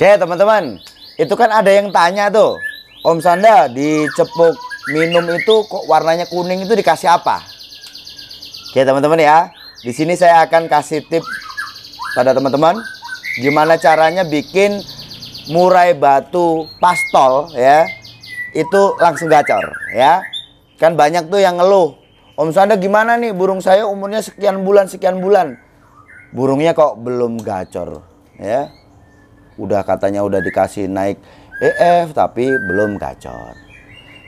Oke teman-teman, itu kan ada yang tanya tuh, Om Sanda dicepuk minum itu kok warnanya kuning itu dikasih apa? Oke teman-teman ya, di sini saya akan kasih tip pada teman-teman gimana caranya bikin murai batu pastol ya itu langsung gacor ya kan banyak tuh yang ngeluh Om Sanda gimana nih burung saya umurnya sekian bulan sekian bulan burungnya kok belum gacor ya udah katanya udah dikasih naik EF tapi belum gacor.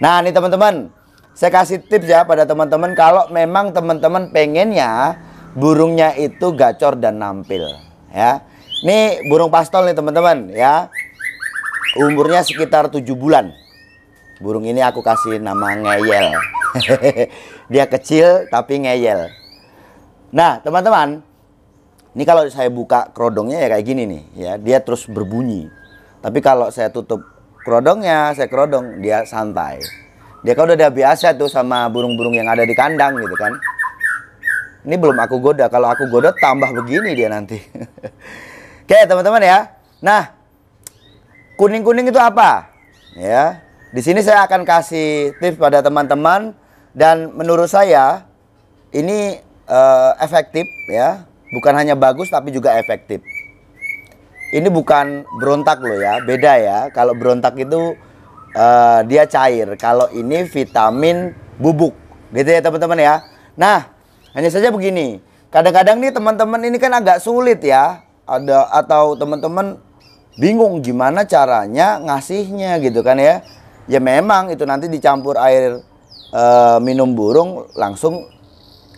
Nah, ini teman-teman, saya kasih tips ya pada teman-teman kalau memang teman-teman pengennya burungnya itu gacor dan nampil ya. Ini burung pastol nih teman-teman ya. Umurnya sekitar 7 bulan. Burung ini aku kasih nama ngeyel. Dia kecil tapi ngeyel. Nah, teman-teman, ini kalau saya buka kerodongnya ya kayak gini nih, ya dia terus berbunyi. Tapi kalau saya tutup kerodongnya, saya kerodong, dia santai. Dia kalau udah, biasa tuh sama burung-burung yang ada di kandang gitu kan. Ini belum aku goda, kalau aku goda tambah begini dia nanti. Oke teman-teman ya. Nah, kuning-kuning itu apa? Ya, di sini saya akan kasih tips pada teman-teman dan menurut saya ini uh, efektif ya Bukan hanya bagus tapi juga efektif. Ini bukan berontak loh ya, beda ya. Kalau berontak itu uh, dia cair. Kalau ini vitamin bubuk. Gitu ya teman-teman ya. Nah, hanya saja begini. Kadang-kadang nih teman-teman ini kan agak sulit ya. Ada atau teman-teman bingung gimana caranya ngasihnya gitu kan ya. Ya memang itu nanti dicampur air e, minum burung langsung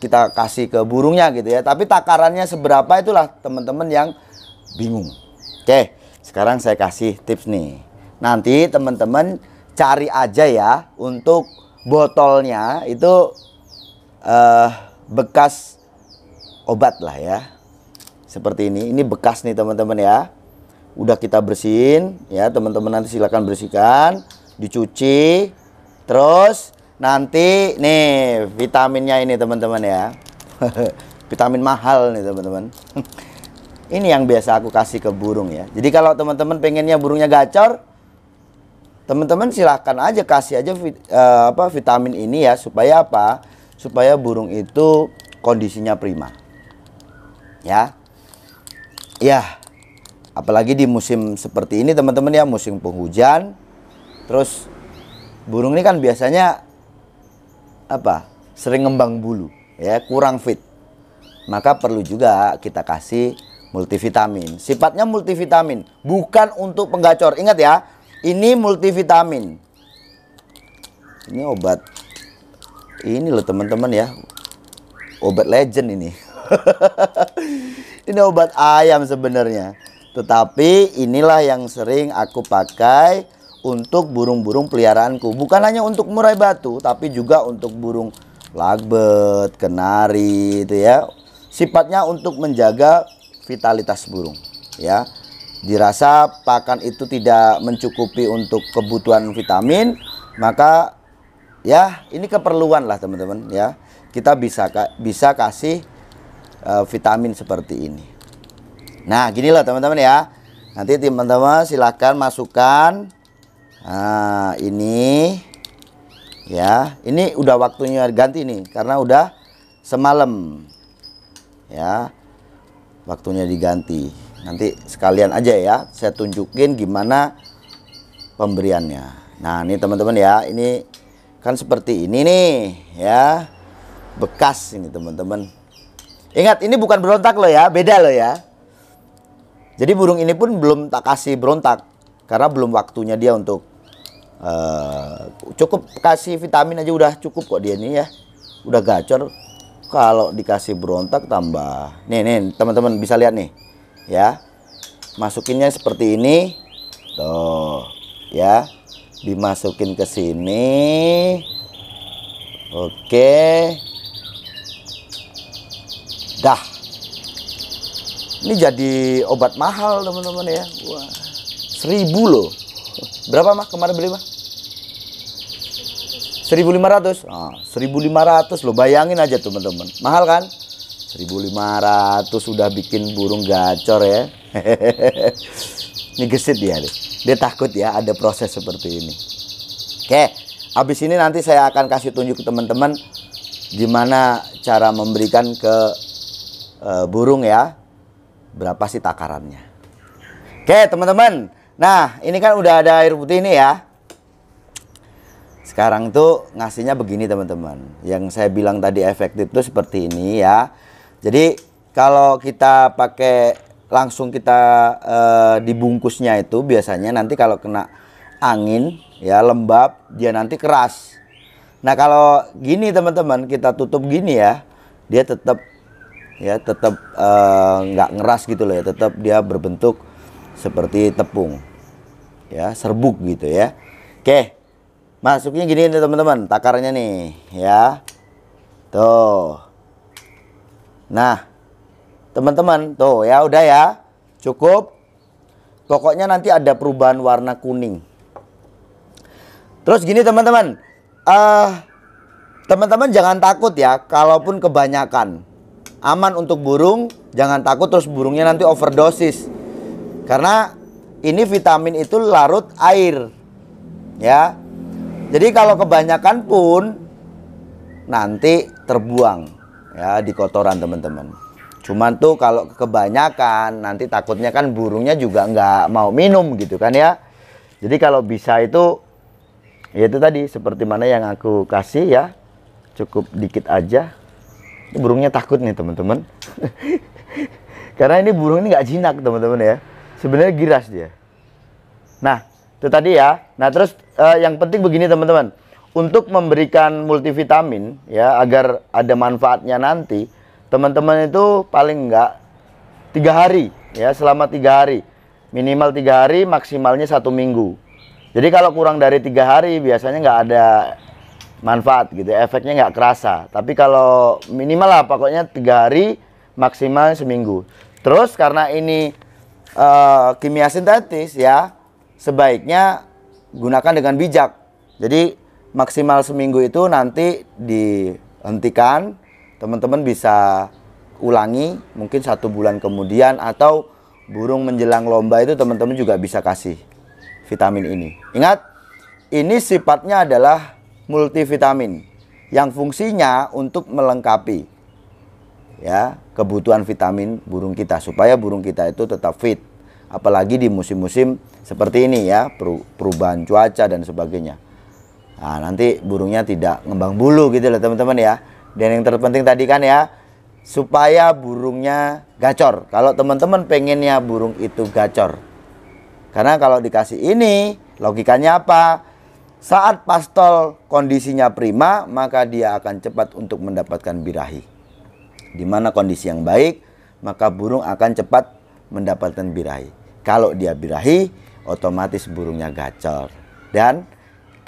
kita kasih ke burungnya gitu ya. Tapi takarannya seberapa itulah teman-teman yang bingung. Oke, sekarang saya kasih tips nih. Nanti teman-teman cari aja ya untuk botolnya itu uh, bekas obat lah ya. Seperti ini. Ini bekas nih teman-teman ya. Udah kita bersihin ya, teman-teman nanti silahkan bersihkan, dicuci, terus nanti nih vitaminnya ini teman-teman ya vitamin mahal nih teman-teman ini yang biasa aku kasih ke burung ya jadi kalau teman-teman pengennya burungnya gacor teman-teman silahkan aja kasih aja vit, uh, apa vitamin ini ya supaya apa supaya burung itu kondisinya prima ya ya apalagi di musim seperti ini teman-teman ya musim penghujan terus burung ini kan biasanya apa sering ngembang bulu ya kurang fit maka perlu juga kita kasih multivitamin sifatnya multivitamin bukan untuk penggacor ingat ya ini multivitamin ini obat ini loh teman-teman ya obat legend ini ini obat ayam sebenarnya tetapi inilah yang sering aku pakai untuk burung-burung peliharaanku. Bukan hanya untuk murai batu, tapi juga untuk burung lagbet, kenari itu ya. Sifatnya untuk menjaga vitalitas burung ya. Dirasa pakan itu tidak mencukupi untuk kebutuhan vitamin, maka ya ini keperluan lah teman-teman ya. Kita bisa bisa kasih uh, vitamin seperti ini. Nah, ginilah teman-teman ya. Nanti teman-teman silahkan masukkan Nah, ini ya, ini udah waktunya ganti nih karena udah semalam. Ya. Waktunya diganti. Nanti sekalian aja ya, saya tunjukin gimana pemberiannya. Nah, ini teman-teman ya, ini kan seperti ini nih ya. Bekas ini teman-teman. Ingat, ini bukan berontak loh ya, beda loh ya. Jadi burung ini pun belum tak kasih berontak karena belum waktunya dia untuk uh, cukup kasih vitamin aja udah cukup kok dia ini ya udah gacor kalau dikasih berontak tambah nih nih teman-teman bisa lihat nih ya masukinnya seperti ini tuh ya dimasukin ke sini oke dah ini jadi obat mahal teman-teman ya wah seribu loh berapa mah kemarin beli mah 1500 oh, 1500 lo bayangin aja teman-teman mahal kan 1500 sudah bikin burung gacor ya ini gesit dia deh. dia takut ya ada proses seperti ini oke abis ini nanti saya akan kasih tunjuk ke teman-teman gimana cara memberikan ke uh, burung ya berapa sih takarannya oke teman-teman nah ini kan udah ada air putih ini ya sekarang tuh ngasihnya begini teman-teman yang saya bilang tadi efektif tuh seperti ini ya jadi kalau kita pakai langsung kita e, dibungkusnya itu biasanya nanti kalau kena angin ya lembab dia nanti keras nah kalau gini teman-teman kita tutup gini ya dia tetap ya tetap eh, nggak e, ngeras gitu loh ya tetap dia berbentuk seperti tepung ya serbuk gitu ya oke Masuknya gini nih teman-teman, takarnya nih ya. Tuh. Nah, teman-teman, tuh ya udah ya. Cukup. Pokoknya nanti ada perubahan warna kuning. Terus gini teman-teman. ah, teman-teman jangan takut ya, kalaupun kebanyakan. Aman untuk burung, jangan takut terus burungnya nanti overdosis. Karena ini vitamin itu larut air. Ya, jadi kalau kebanyakan pun nanti terbuang ya di kotoran teman-teman. Cuman tuh kalau kebanyakan nanti takutnya kan burungnya juga nggak mau minum gitu kan ya. Jadi kalau bisa itu ya itu tadi seperti mana yang aku kasih ya cukup dikit aja. Ini burungnya takut nih teman-teman. Karena ini burung ini nggak jinak teman-teman ya. Sebenarnya giras dia. Nah itu tadi ya nah terus uh, yang penting begini teman-teman untuk memberikan multivitamin ya agar ada manfaatnya nanti teman-teman itu paling enggak tiga hari ya selama tiga hari minimal tiga hari maksimalnya satu minggu jadi kalau kurang dari tiga hari biasanya enggak ada manfaat gitu efeknya enggak kerasa tapi kalau minimal lah pokoknya tiga hari maksimal seminggu terus karena ini uh, eh, kimia sintetis ya sebaiknya gunakan dengan bijak. Jadi maksimal seminggu itu nanti dihentikan, teman-teman bisa ulangi mungkin satu bulan kemudian atau burung menjelang lomba itu teman-teman juga bisa kasih vitamin ini. Ingat, ini sifatnya adalah multivitamin yang fungsinya untuk melengkapi ya kebutuhan vitamin burung kita supaya burung kita itu tetap fit apalagi di musim-musim seperti ini ya perubahan cuaca dan sebagainya nah, nanti burungnya tidak ngembang bulu gitu loh teman-teman ya dan yang terpenting tadi kan ya supaya burungnya gacor kalau teman-teman pengennya burung itu gacor karena kalau dikasih ini logikanya apa saat pastol kondisinya prima maka dia akan cepat untuk mendapatkan birahi di mana kondisi yang baik maka burung akan cepat mendapatkan birahi kalau dia birahi otomatis burungnya gacor. Dan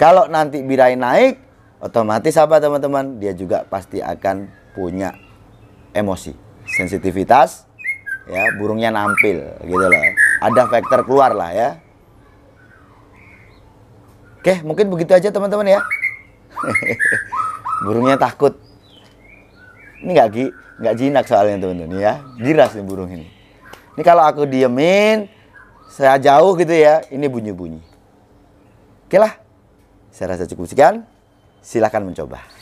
kalau nanti birai naik, otomatis apa teman-teman? Dia juga pasti akan punya emosi, sensitivitas, ya burungnya nampil gitu loh. Ada faktor keluar lah ya. Oke, mungkin begitu aja teman-teman ya. burungnya takut. Ini nggak gi, nggak jinak soalnya teman-teman ya. Giras nih burung ini. Ini kalau aku diemin, saya jauh gitu ya, ini bunyi-bunyi. Oke lah, saya rasa cukup sekian. Silahkan mencoba.